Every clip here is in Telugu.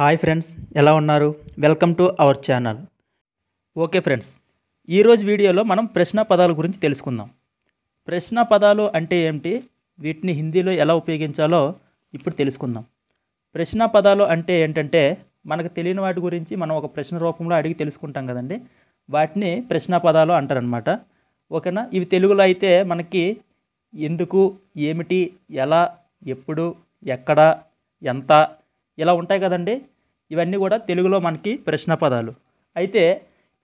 హాయ్ ఫ్రెండ్స్ ఎలా ఉన్నారు welcome to our channel okay friends ఈరోజు వీడియోలో మనం ప్రశ్న పదాల గురించి తెలుసుకుందాం ప్రశ్న పదాలు అంటే ఏమిటి వీటిని హిందీలో ఎలా ఉపయోగించాలో ఇప్పుడు తెలుసుకుందాం ప్రశ్న పదాలు అంటే ఏంటంటే మనకు తెలియని వాటి గురించి మనం ఒక ప్రశ్న రూపంలో అడిగి తెలుసుకుంటాం కదండి వాటిని ప్రశ్న పదాలు అంటారనమాట ఓకేనా ఇవి తెలుగులో అయితే మనకి ఎందుకు ఏమిటి ఎలా ఎప్పుడు ఎక్కడ ఎంత ఇలా ఉంటాయి కదండి ఇవన్నీ కూడా తెలుగులో మనకి ప్రశ్న పదాలు అయితే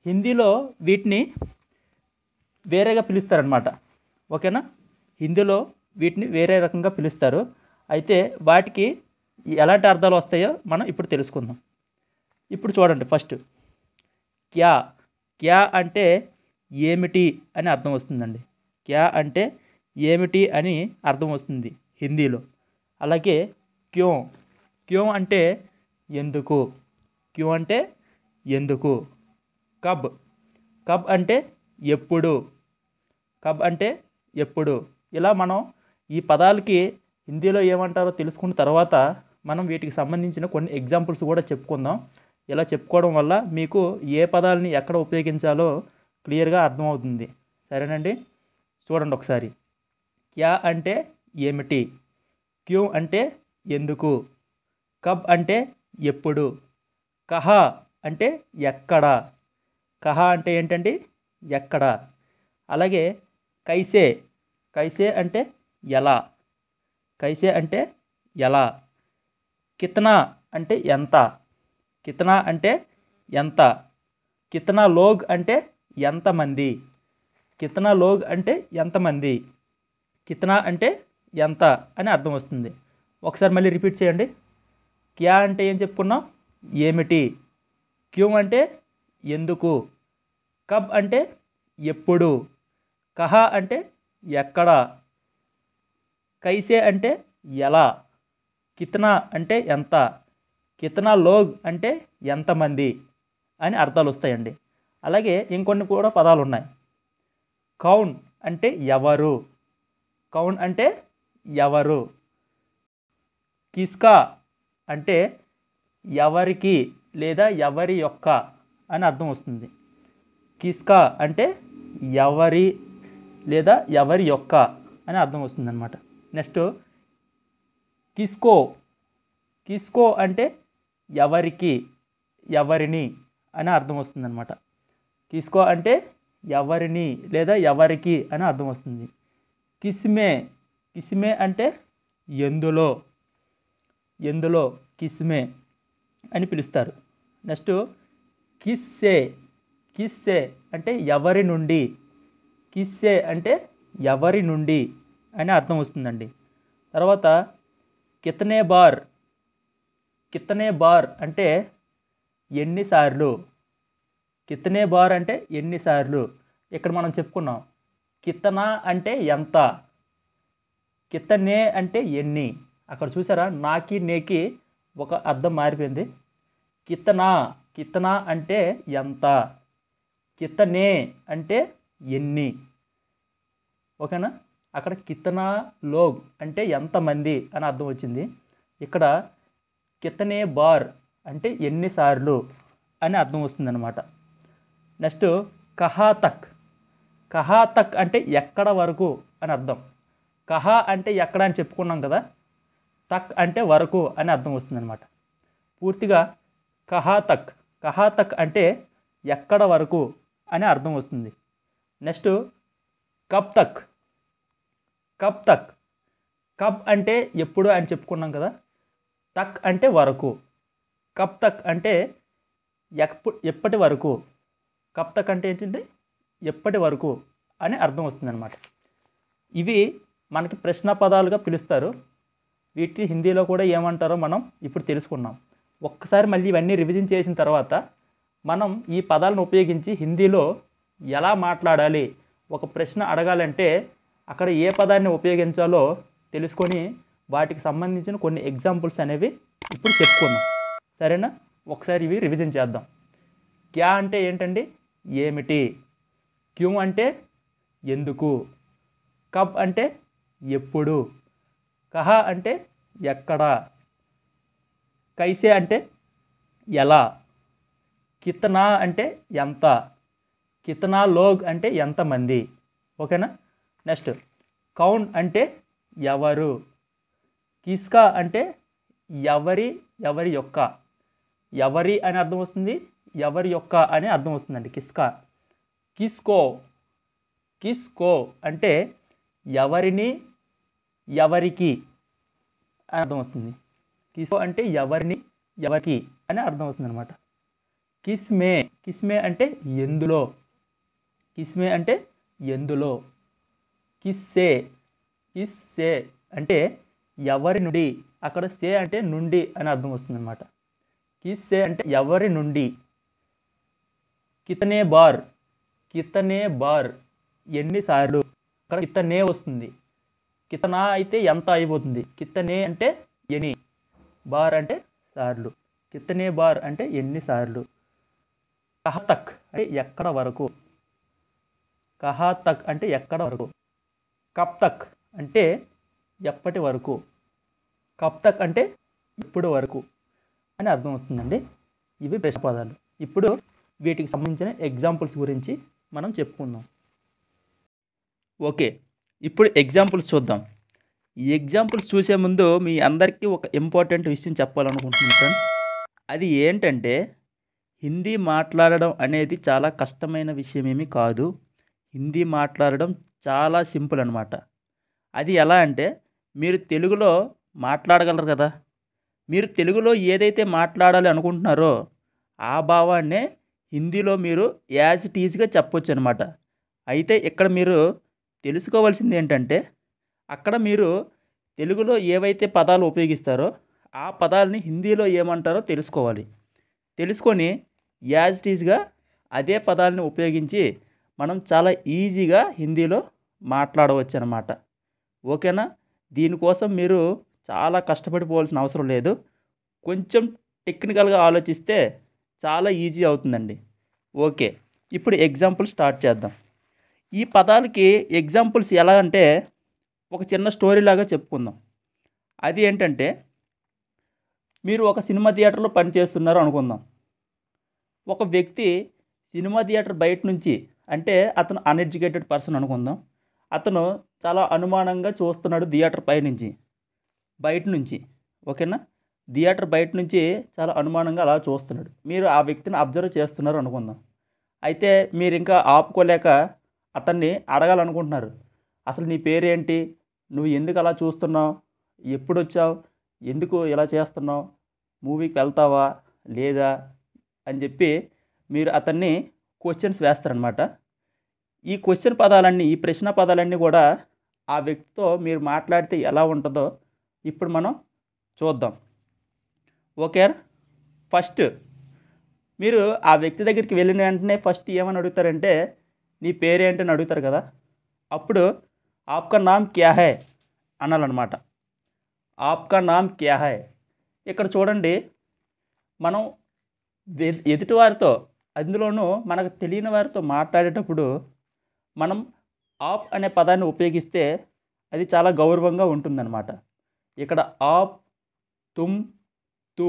హిందీలో వీటిని వేరేగా పిలుస్తారనమాట ఓకేనా హిందీలో వీటిని వేరే రకంగా పిలుస్తారు అయితే వాటికి ఎలాంటి అర్థాలు వస్తాయో మనం ఇప్పుడు తెలుసుకుందాం ఇప్పుడు చూడండి ఫస్ట్ క్యా క్యా అంటే ఏమిటి అని అర్థం వస్తుందండి క్యా అంటే ఏమిటి అని అర్థం వస్తుంది హిందీలో అలాగే క్యో క్యూ అంటే ఎందుకు క్యూ అంటే ఎందుకు కబ్ కబ్ అంటే ఎప్పుడు కబ్ అంటే ఎప్పుడు ఇలా మనం ఈ పదాలకి హిందీలో ఏమంటారో తెలుసుకున్న తర్వాత మనం వీటికి సంబంధించిన కొన్ని ఎగ్జాంపుల్స్ కూడా చెప్పుకుందాం ఇలా చెప్పుకోవడం వల్ల మీకు ఏ పదాలని ఎక్కడ ఉపయోగించాలో క్లియర్గా అర్థమవుతుంది సరేనండి చూడండి ఒకసారి క్యా అంటే ఏమిటి క్యూ అంటే ఎందుకు కబ్ అంటే ఎప్పుడు కహ అంటే ఎక్కడ కహ అంటే ఏంటండి ఎక్కడ అలాగే కైసే కైసే అంటే ఎలా కైసే అంటే ఎలా కితనా అంటే ఎంత కితనా అంటే ఎంత కితనా లోగ్ అంటే ఎంతమంది కితనా లోగ్ అంటే ఎంతమంది కితనా అంటే ఎంత అని అర్థం వస్తుంది ఒకసారి మళ్ళీ రిపీట్ చేయండి క్యా అంటే ఏం చెప్పుకున్నాం ఏమిటి క్యూ అంటే ఎందుకు కబ్ అంటే ఎప్పుడు కహ అంటే ఎక్కడ కైసే అంటే ఎలా కితనా అంటే ఎంత కితనా లోగ్ అంటే ఎంతమంది అని అర్థాలు వస్తాయండి అలాగే ఇంకొన్ని కూడా పదాలు ఉన్నాయి కౌన్ అంటే ఎవరు కౌన్ అంటే ఎవరు కిస్కా అంటే ఎవరికి లేదా ఎవరి యొక్క అని అర్థం వస్తుంది కిస్కా అంటే ఎవరి లేదా ఎవరి యొక్క అని అర్థం వస్తుంది అనమాట నెక్స్ట్ కిస్కో కిస్కో అంటే ఎవరికి ఎవరిని అని అర్థం వస్తుంది అనమాట కిస్కో అంటే ఎవరిని లేదా ఎవరికి అని అర్థం వస్తుంది కిస్మే కిస్మే అంటే ఎందులో ఎందులో కిస్మే అని పిలుస్తారు నెక్స్ట్ కిస్సే కిస్సే అంటే ఎవరి నుండి కిస్సే అంటే ఎవరి నుండి అని అర్థం వస్తుందండి తర్వాత కితనే బార్ కితనే బార్ అంటే ఎన్నిసార్లు కితనే బార్ అంటే ఎన్నిసార్లు ఇక్కడ మనం చెప్పుకున్నాం కితనా అంటే ఎంత కితనే అంటే ఎన్ని అక్కడ చూసారా నాకి నేకి ఒక అర్థం మారిపోయింది కిత్తనా కిత్తనా అంటే ఎంత కిత్తనే అంటే ఎన్ని ఓకేనా అక్కడ కిత్తనా లోగ్ అంటే ఎంతమంది అని అర్థం వచ్చింది ఇక్కడ కిత్తనే బార్ అంటే ఎన్నిసార్లు అని అర్థం వస్తుందన్నమాట నెక్స్ట్ కహాతక్ కహాతక్ అంటే ఎక్కడ వరకు అని అర్థం కహా అంటే ఎక్కడ అని చెప్పుకున్నాం కదా తక్ అంటే వరకు అని అర్థం వస్తుందన్నమాట పూర్తిగా కహా తక్ కహా తక్ అంటే ఎక్కడ వరకు అని అర్థం వస్తుంది నెక్స్ట్ కప్ తక్ కప్ తక్ కప్ అంటే ఎప్పుడు అని చెప్పుకున్నాం కదా తక్ అంటే వరకు కప్ తక్ అంటే ఎప్పటి వరకు కప్ తక్ అంటే ఏంటంటే ఎప్పటి వరకు అని అర్థం వస్తుందన్నమాట ఇవి మనకి ప్రశ్న పదాలుగా పిలుస్తారు వీటిని హిందీలో కూడా ఏమంటారో మనం ఇప్పుడు తెలుసుకున్నాం ఒక్కసారి మళ్ళీ ఇవన్నీ రివిజన్ చేసిన తర్వాత మనం ఈ పదాలను ఉపయోగించి హిందీలో ఎలా మాట్లాడాలి ఒక ప్రశ్న అడగాలంటే అక్కడ ఏ పదాన్ని ఉపయోగించాలో తెలుసుకొని వాటికి సంబంధించిన కొన్ని ఎగ్జాంపుల్స్ అనేవి ఇప్పుడు చెప్పుకుందాం సరేనా ఒకసారి ఇవి రివిజన్ చేద్దాం క్యా అంటే ఏంటండి ఏమిటి క్యూ అంటే ఎందుకు కబ్ అంటే ఎప్పుడు కహ అంటే ఎక్కడ కైసే అంటే ఎలా కితనా అంటే ఎంత కితనా లోగ్ అంటే ఎంతమంది ఓకేనా నెక్స్ట్ కౌన్ అంటే ఎవరు కిస్కా అంటే ఎవరి ఎవరి యొక్క ఎవరి అని అర్థం వస్తుంది ఎవరి యొక్క అని అర్థం వస్తుందండి కిస్కా కిస్కో కిస్కో అంటే ఎవరిని ఎవరికి అని అర్థం వస్తుంది కిస్ అంటే ఎవరిని ఎవరికి అని అర్థం వస్తుంది అనమాట కిస్మే కిస్మే అంటే ఎందులో కిస్మే అంటే ఎందులో కిస్సే కిస్సే అంటే ఎవరి నుండి అక్కడ సే అంటే నుండి అని అర్థం వస్తుంది అనమాట కిస్సే అంటే ఎవరి నుండి కితనే బార్ కితనే బార్ ఎన్నిసార్లు అక్కడ కితనే వస్తుంది కితనా అయితే ఎంత అయిపోతుంది కితనే అంటే ఎని బార్ అంటే సార్లు కితనే బార్ అంటే ఎన్నిసార్లు కహతక్ అంటే ఎక్కడ వరకు కహాతక్ అంటే ఎక్కడ వరకు కప్తక్ అంటే ఎప్పటి వరకు కప్తక్ అంటే ఇప్పుడు వరకు అని అర్థం వస్తుందండి ఇవి ప్రశ్న పదాలు ఇప్పుడు వీటికి సంబంధించిన ఎగ్జాంపుల్స్ గురించి మనం చెప్పుకుందాం ఓకే ఇప్పుడు ఎగ్జాంపుల్స్ చూద్దాం ఈ ఎగ్జాంపుల్స్ చూసే ముందు మీ అందరికీ ఒక ఇంపార్టెంట్ విషయం చెప్పాలనుకుంటున్నాను ఫ్రెండ్స్ అది ఏంటంటే హిందీ మాట్లాడడం అనేది చాలా కష్టమైన విషయం ఏమీ కాదు హిందీ మాట్లాడడం చాలా సింపుల్ అనమాట అది ఎలా అంటే మీరు తెలుగులో మాట్లాడగలరు కదా మీరు తెలుగులో ఏదైతే మాట్లాడాలి అనుకుంటున్నారో ఆ భావాన్నే హిందీలో మీరు యాజ్ ఇట్ ఈజ్గా చెప్పొచ్చు అనమాట అయితే ఇక్కడ మీరు తెలుసుకోవాల్సింది ఏంటంటే అక్కడ మీరు తెలుగులో ఏవైతే పదాలు ఉపయోగిస్తారో ఆ పదాలని హిందీలో ఏమంటారో తెలుసుకోవాలి తెలుసుకొని యాజ్ ఈజ్గా అదే పదాలను ఉపయోగించి మనం చాలా ఈజీగా హిందీలో మాట్లాడవచ్చు అనమాట ఓకేనా దీనికోసం మీరు చాలా కష్టపడిపోవాల్సిన అవసరం లేదు కొంచెం టెక్నికల్గా ఆలోచిస్తే చాలా ఈజీ అవుతుందండి ఓకే ఇప్పుడు ఎగ్జాంపుల్ స్టార్ట్ చేద్దాం ఈ పదాలకి ఎగ్జాంపుల్స్ ఎలా అంటే ఒక చిన్న స్టోరీ లాగా చెప్పుకుందాం అది ఏంటంటే మీరు ఒక సినిమా థియేటర్లో పనిచేస్తున్నారు అనుకుందాం ఒక వ్యక్తి సినిమా థియేటర్ బయట నుంచి అంటే అతను అన్ఎడ్యుకేటెడ్ పర్సన్ అనుకుందాం అతను చాలా అనుమానంగా చూస్తున్నాడు థియేటర్ పైనుంచి బయట నుంచి ఓకేనా థియేటర్ బయట నుంచి చాలా అనుమానంగా అలా చూస్తున్నాడు మీరు ఆ వ్యక్తిని అబ్జర్వ్ చేస్తున్నారు అనుకుందాం అయితే మీరు ఇంకా ఆపుకోలేక అతన్ని అడగాలనుకుంటున్నారు అసలు నీ పేరేంటి నువ్వు ఎందుకు అలా చూస్తున్నావు ఎప్పుడు వచ్చావు ఎందుకు ఇలా చేస్తున్నావు మూవీకి వెళ్తావా లేదా అని చెప్పి మీరు అతన్ని క్వశ్చన్స్ వేస్తారనమాట ఈ క్వశ్చన్ పదాలన్నీ ఈ ప్రశ్న పదాలన్నీ కూడా ఆ వ్యక్తితో మీరు మాట్లాడితే ఎలా ఉంటుందో ఇప్పుడు మనం చూద్దాం ఓకే ఫస్ట్ మీరు ఆ వ్యక్తి దగ్గరికి వెళ్ళిన వెంటనే ఫస్ట్ ఏమని అడుగుతారంటే నీ పేరేంటి అని అడుగుతారు కదా అప్పుడు ఆప్కా నామ్ క్యా హై అనాలన్నమాట ఆప్కా నామ్ క్యా హై ఇక్కడ చూడండి మనం ఎదుటి వారితో అందులోనూ మనకు తెలియని వారితో మాట్లాడేటప్పుడు మనం ఆప్ అనే పదాన్ని ఉపయోగిస్తే అది చాలా గౌరవంగా ఉంటుందన్నమాట ఇక్కడ ఆప్ తుమ్ తూ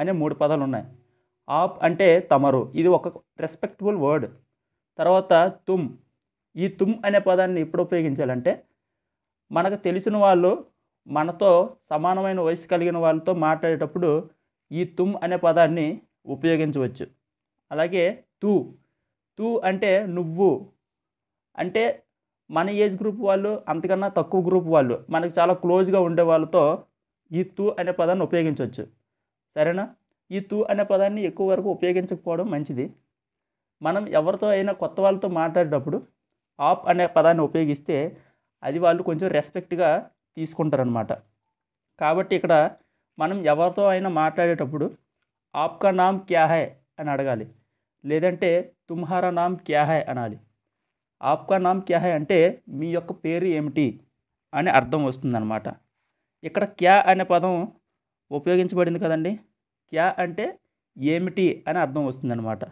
అనే మూడు పదాలు ఉన్నాయి ఆప్ అంటే తమరు ఇది ఒక రెస్పెక్టబుల్ వర్డ్ తర్వాత తుమ్ ఈ తుమ్ అనే పదాన్ని ఎప్పుడు ఉపయోగించాలంటే మనకు తెలిసిన వాళ్ళు మనతో సమానమైన వయసు కలిగిన వాళ్ళతో మాట్లాడేటప్పుడు ఈ తుమ్ అనే పదాన్ని ఉపయోగించవచ్చు అలాగే తూ తూ అంటే నువ్వు అంటే మన ఏజ్ గ్రూప్ వాళ్ళు అంతకన్నా తక్కువ గ్రూప్ వాళ్ళు మనకు చాలా క్లోజ్గా ఉండే వాళ్ళతో ఈ తూ అనే పదాన్ని ఉపయోగించవచ్చు సరేనా ఈ తూ అనే పదాన్ని ఎక్కువ వరకు ఉపయోగించకపోవడం మంచిది మనం ఎవరితో అయినా కొత్త వాళ్ళతో మాట్లాడేటప్పుడు ఆప్ అనే పదాన్ని ఉపయోగిస్తే అది వాళ్ళు కొంచెం రెస్పెక్ట్గా తీసుకుంటారనమాట కాబట్టి ఇక్కడ మనం ఎవరితో అయినా మాట్లాడేటప్పుడు ఆప్కా నామ్ క్యా హై అని అడగాలి లేదంటే తుమ్హారా నామ్ క్యా హై అనాలి ఆప్కా నామ్ క్యా హై అంటే మీ యొక్క పేరు ఏమిటి అని అర్థం వస్తుందన్నమాట ఇక్కడ క్యా అనే పదం ఉపయోగించబడింది కదండి క్యా అంటే ఏమిటి అని అర్థం వస్తుందన్నమాట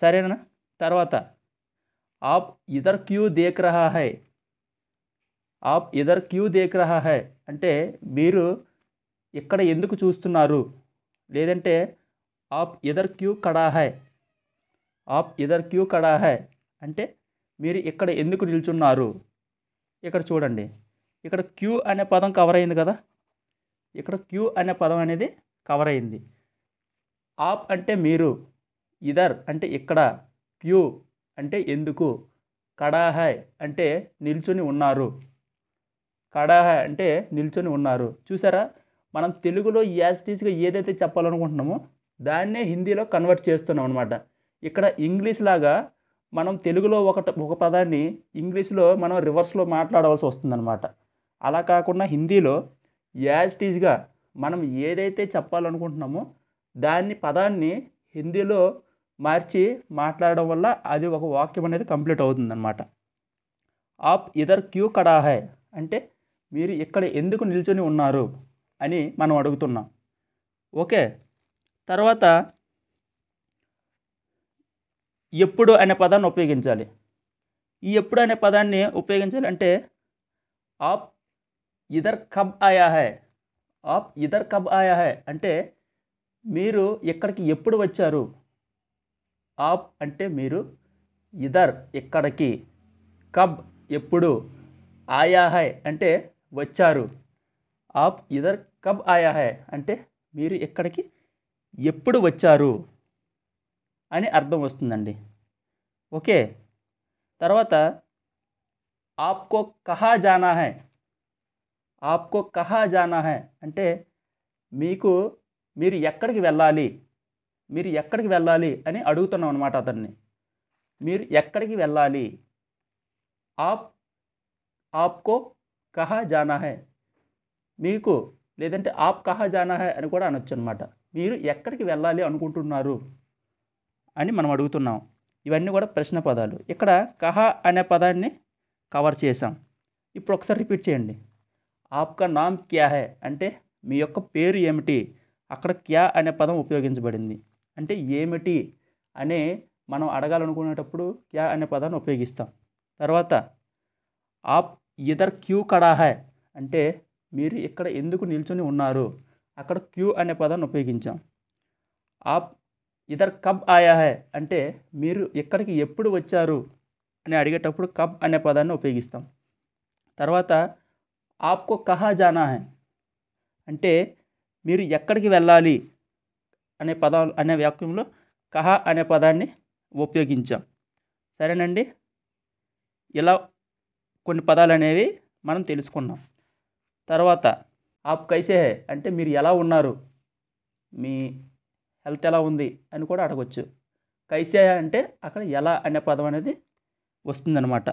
సరేనా తర్వాత ఆప్ ఇదర్ క్యూ దేక్ రహా హై ఆప్ ఇదర్ క్యూ దేక్ రహా హై అంటే మీరు ఇక్కడ ఎందుకు చూస్తున్నారు లేదంటే ఆప్ ఇదర్ క్యూ కడా హై ఆప్ ఇదర్ క్యూ కడా హై అంటే మీరు ఇక్కడ ఎందుకు నిల్చున్నారు ఇక్కడ చూడండి ఇక్కడ క్యూ అనే పదం కవర్ అయింది కదా ఇక్కడ క్యూ అనే పదం అనేది కవర్ అయింది ఆప్ అంటే మీరు ఇదర్ అంటే ఇక్కడ క్యూ అంటే ఎందుకు కడాహాయ్ అంటే నిల్చుని ఉన్నారు కడాహాయ్ అంటే నిల్చుని ఉన్నారు చూసారా మనం తెలుగులో యాస్టీస్గా ఏదైతే చెప్పాలనుకుంటున్నామో దాన్నే హిందీలో కన్వర్ట్ చేస్తున్నాం అనమాట ఇక్కడ ఇంగ్లీష్ లాగా మనం తెలుగులో ఒక ఒక పదాన్ని ఇంగ్లీష్లో మనం రివర్స్లో మాట్లాడవలసి వస్తుందన్నమాట అలా కాకుండా హిందీలో యాజ్టీజ్గా మనం ఏదైతే చెప్పాలనుకుంటున్నామో దాన్ని పదాన్ని హిందీలో మార్చి మాట్లాడడం వల్ల అది ఒక వాక్యం అనేది కంప్లీట్ అవుతుందన్నమాట ఆప్ ఇదర్ క్యూ కడాహే అంటే మీరు ఇక్కడ ఎందుకు నిల్చొని ఉన్నారు అని మనం అడుగుతున్నాం ఓకే తర్వాత ఎప్పుడు అనే పదాన్ని ఉపయోగించాలి ఈ ఎప్పుడు అనే పదాన్ని ఉపయోగించాలి అంటే ఆప్ ఇదర్ కబ్ ఆయా హై ఆప్ ఇదర్ కబ్ ఆయా హై అంటే మీరు ఎక్కడికి ఎప్పుడు వచ్చారు ఆప్ అంటే మీరు ఇదర్ ఇక్కడికి కబ్ ఎప్పుడు ఆయాహై అంటే వచ్చారు ఆప్ ఇదర్ కబ్ హై అంటే మీరు ఇక్కడికి ఎప్పుడు వచ్చారు అని అర్థం వస్తుందండి ఓకే తర్వాత ఆప్కో కహా జానా హై ఆప్కో కహా జానా హై అంటే మీకు మీరు ఎక్కడికి వెళ్ళాలి మీరు ఎక్కడికి వెళ్ళాలి అని అడుగుతున్నాం అనమాట అతన్ని మీరు ఎక్కడికి వెళ్ళాలి ఆప్ ఆప్కో కహా జానా మీకు లేదంటే ఆప్ కహా జానా అని కూడా అనొచ్చు అనమాట మీరు ఎక్కడికి వెళ్ళాలి అనుకుంటున్నారు అని మనం అడుగుతున్నాం ఇవన్నీ కూడా ప్రశ్న పదాలు ఇక్కడ కహా అనే పదాన్ని కవర్ చేసాం ఇప్పుడు ఒకసారి రిపీట్ చేయండి ఆప్కా నామ్ క్యా హై అంటే మీ యొక్క పేరు ఏమిటి అక్కడ క్యా అనే పదం ఉపయోగించబడింది అంటే ఏమిటి అనే మనం అడగాలనుకునేటప్పుడు యా అనే పదాన్ని ఉపయోగిస్తాం తర్వాత ఆప్ ఇదర్ క్యూ కడాహే అంటే మీరు ఇక్కడ ఎందుకు నిల్చొని ఉన్నారు అక్కడ క్యూ అనే పదాన్ని ఉపయోగించాం ఆప్ ఇదర్ కబ్ ఆయాహే అంటే మీరు ఇక్కడికి ఎప్పుడు వచ్చారు అని అడిగేటప్పుడు కబ్ అనే పదాన్ని ఉపయోగిస్తాం తర్వాత ఆప్కో కహా జానా హే అంటే మీరు ఎక్కడికి వెళ్ళాలి అనే పదం అనే వాక్యంలో కహ అనే పదాన్ని ఉపయోగించాం సరేనండి ఇలా కొన్ని పదాలు అనేవి మనం తెలుసుకున్నాం తర్వాత ఆప్ కైసే అంటే మీరు ఎలా ఉన్నారు మీ హెల్త్ ఎలా ఉంది అని కూడా అడగచ్చు కైసే అంటే అక్కడ ఎలా అనే పదం అనేది వస్తుందన్నమాట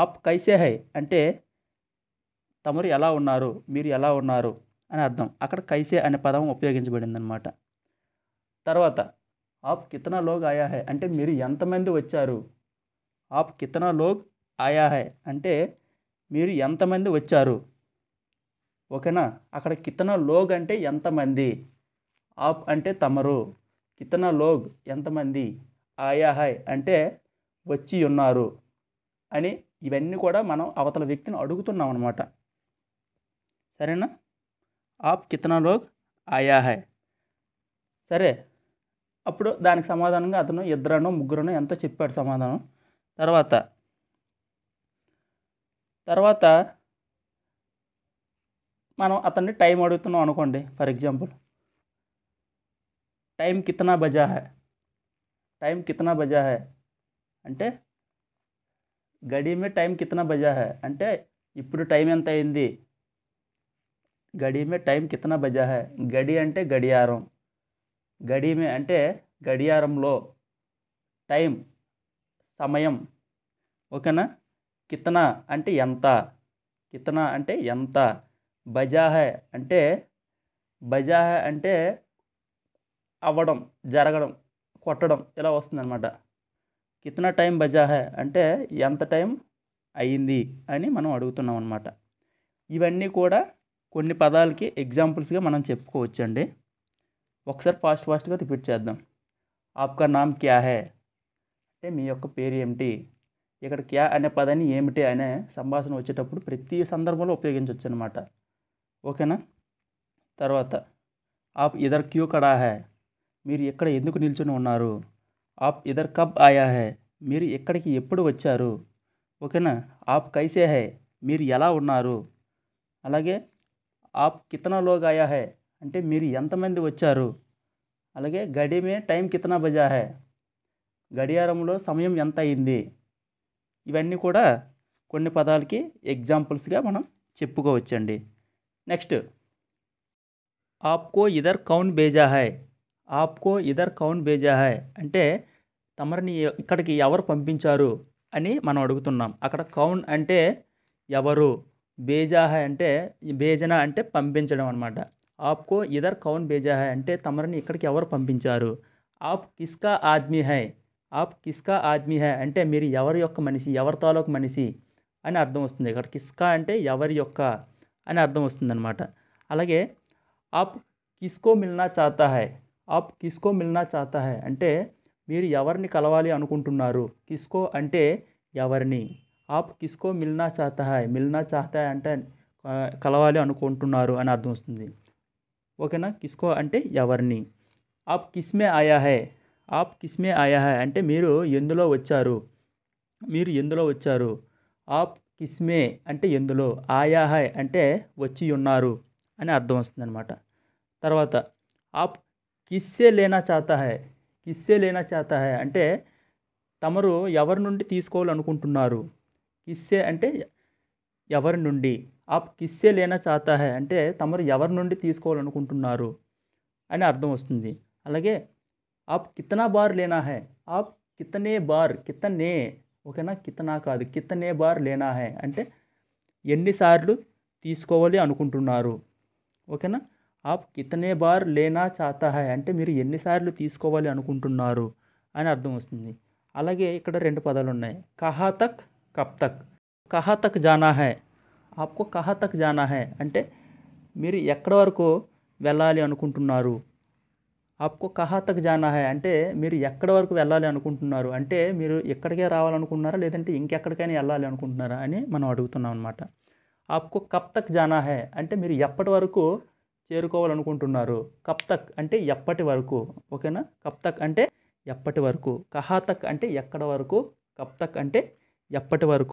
ఆప్ కైసే హై అంటే తమరు ఎలా ఉన్నారు మీరు ఎలా ఉన్నారు అని అర్థం అక్కడ కైసే అనే పదం ఉపయోగించబడింది అనమాట తర్వాత ఆప్ కితనా లోగ్ ఆయా హై అంటే మీరు ఎంతమంది వచ్చారు ఆప్ కితనా లోగ్ ఆయా హై అంటే మీరు ఎంతమంది వచ్చారు ఓకేనా అక్కడ కితనా లోగ్ అంటే ఎంతమంది ఆప్ అంటే తమరు కితనా లోగ్ ఎంతమంది ఆయా హై అంటే వచ్చి ఉన్నారు అని ఇవన్నీ కూడా మనం అవతల వ్యక్తిని అడుగుతున్నాం అనమాట సరేనా ఆప్ కితనా లోగ్ ఆయా హై సరే అప్పుడు దానికి సమాధానంగా అతను ఇద్దరనో ముగ్గురనో ఎంతో చెప్పాడు సమాధానం తర్వాత తర్వాత మనం అతన్ని టైం అడుగుతున్నాం అనుకోండి ఫర్ ఎగ్జాంపుల్ టైం కితనా బజా హై టైం కితనా బజా హై అంటే గడిమే టైం కితనా బజా హై అంటే ఇప్పుడు టైం ఎంత అయింది గడిమే టైం కితనా బజా హై గడి అంటే గడియారం గడిమే అంటే గడియారంలో టైం సమయం ఓకేనా కితనా అంటే ఎంత కితనా అంటే ఎంత బజాహే అంటే బజాహే అంటే అవ్వడం జరగడం కొట్టడం ఇలా వస్తుందన్నమాట కితనా టైం బజాహే అంటే ఎంత టైం అయింది అని మనం అడుగుతున్నాం అనమాట ఇవన్నీ కూడా కొన్ని పదాలకి ఎగ్జాంపుల్స్గా మనం చెప్పుకోవచ్చండి ఒకసారి ఫాస్ట్ ఫాస్ట్గా రిపీట్ చేద్దాం ఆప్కా నామ్ క్యా హే అంటే మీ యొక్క పేరు ఏమిటి ఇక్కడ క్యా అనే పదాన్ని ఏమిటి అనే సంభాషణ వచ్చేటప్పుడు ప్రతి సందర్భంలో ఉపయోగించవచ్చు అనమాట ఓకేనా తర్వాత ఆప్ ఇదర్ క్యూ కడా హే మీరు ఇక్కడ ఎందుకు నిల్చుని ఉన్నారు ఆప్ ఇదర్ కబ్ ఆయా హే మీరు ఇక్కడికి ఎప్పుడు వచ్చారు ఓకేనా ఆప్ కైసే హే మీరు ఎలా ఉన్నారు అలాగే ఆప్ కితనా లోగాయా హే అంటే మీరు ఎంతమంది వచ్చారు అలాగే గడిమే టైం కితనా బజా హే గడియారంలో సమయం ఎంత అయింది ఇవన్నీ కూడా కొన్ని పదాలకి ఎగ్జాంపుల్స్గా మనం చెప్పుకోవచ్చండి నెక్స్ట్ ఆప్కో ఇదర్ కౌన్ బేజా హాయ్ ఆప్కో ఇదర్ కౌన్ బేజా హాయ్ అంటే తమరిని ఇక్కడికి ఎవరు పంపించారు అని మనం అడుగుతున్నాం అక్కడ కౌన్ అంటే ఎవరు బేజాహ అంటే బేజన అంటే పంపించడం అనమాట ఆప్కో ఇదర్ కౌన్ బేజా హై అంటే తమరిని ఇక్కడికి ఎవరు పంపించారు ఆప్ కిస్కా ఆద్మీ హై ఆప్ కిస్కా ఆద్మీ హై అంటే మీరు ఎవరి యొక్క మనిషి ఎవరి తాలూకు మనిషి అని అర్థం వస్తుంది ఇక్కడ కిస్కా అంటే ఎవరి యొక్క అని అర్థం అనమాట అలాగే ఆప్ కిస్కో మిల్నా చాతా హై ఆప్ కిస్కో మిల్నా చాతా హై అంటే మీరు ఎవరిని కలవాలి అనుకుంటున్నారు కిస్కో అంటే ఎవరిని ఆప్ కిస్కో మిల్నా చాతా హై మిల్నా చాతా అంటే కలవాలి అనుకుంటున్నారు అని అర్థం వస్తుంది ఓకేనా కిస్కో అంటే ఎవరిని ఆప్ కిస్మే ఆయా హై ఆప్ కిస్మే ఆయా హై అంటే మీరు ఎందులో వచ్చారు మీరు ఎందులో వచ్చారు ఆప్ కిస్మే అంటే ఎందులో ఆయా హై అంటే వచ్చి ఉన్నారు అని అర్థం వస్తుందన్నమాట తర్వాత ఆప్ కిస్సే లేనా చాతా హై కిస్సే లేనా చాతా హై అంటే తమరు ఎవరి నుండి తీసుకోవాలనుకుంటున్నారు కిస్సే అంటే ఎవరి నుండి ఆప్ కిస్సే లేనా చాతా హై అంటే తమరు ఎవరి నుండి తీసుకోవాలనుకుంటున్నారు అని అర్థం వస్తుంది అలాగే ఆప్ కితనా బార్ లేనా హై ఆప్ కితనే బార్ కితనే ఓకేనా కితనా కాదు కితనే బార్ లేనా హై అంటే ఎన్నిసార్లు తీసుకోవాలి అనుకుంటున్నారు ఓకేనా ఆప్ కితనే బార్ లేనా చాతా హై అంటే మీరు ఎన్నిసార్లు తీసుకోవాలి అనుకుంటున్నారు అని అర్థం వస్తుంది అలాగే ఇక్కడ రెండు పదాలు ఉన్నాయి కహాతక్ కప్తక్ కహాతక్ జానా హై ఆప్కో కహా తక్ జానా హై అంటే మీరు ఎక్కడి వరకు వెళ్ళాలి అనుకుంటున్నారు ఆప్కో కహా తక్ జానా హై అంటే మీరు ఎక్కడి వరకు వెళ్ళాలి అనుకుంటున్నారు అంటే మీరు ఎక్కడికే రావాలనుకుంటున్నారా లేదంటే ఇంకెక్కడికైనా వెళ్ళాలి అనుకుంటున్నారా అని మనం అడుగుతున్నాం అనమాట ఆపు కప్తక్ తక్ జానా హై అంటే మీరు ఎప్పటి వరకు చేరుకోవాలనుకుంటున్నారు కప్తక్ అంటే ఎప్పటి వరకు ఓకేనా కప్తక్ అంటే ఎప్పటి వరకు కహాతక్ అంటే ఎక్కడ వరకు కప్తక్ అంటే ఎప్పటి వరకు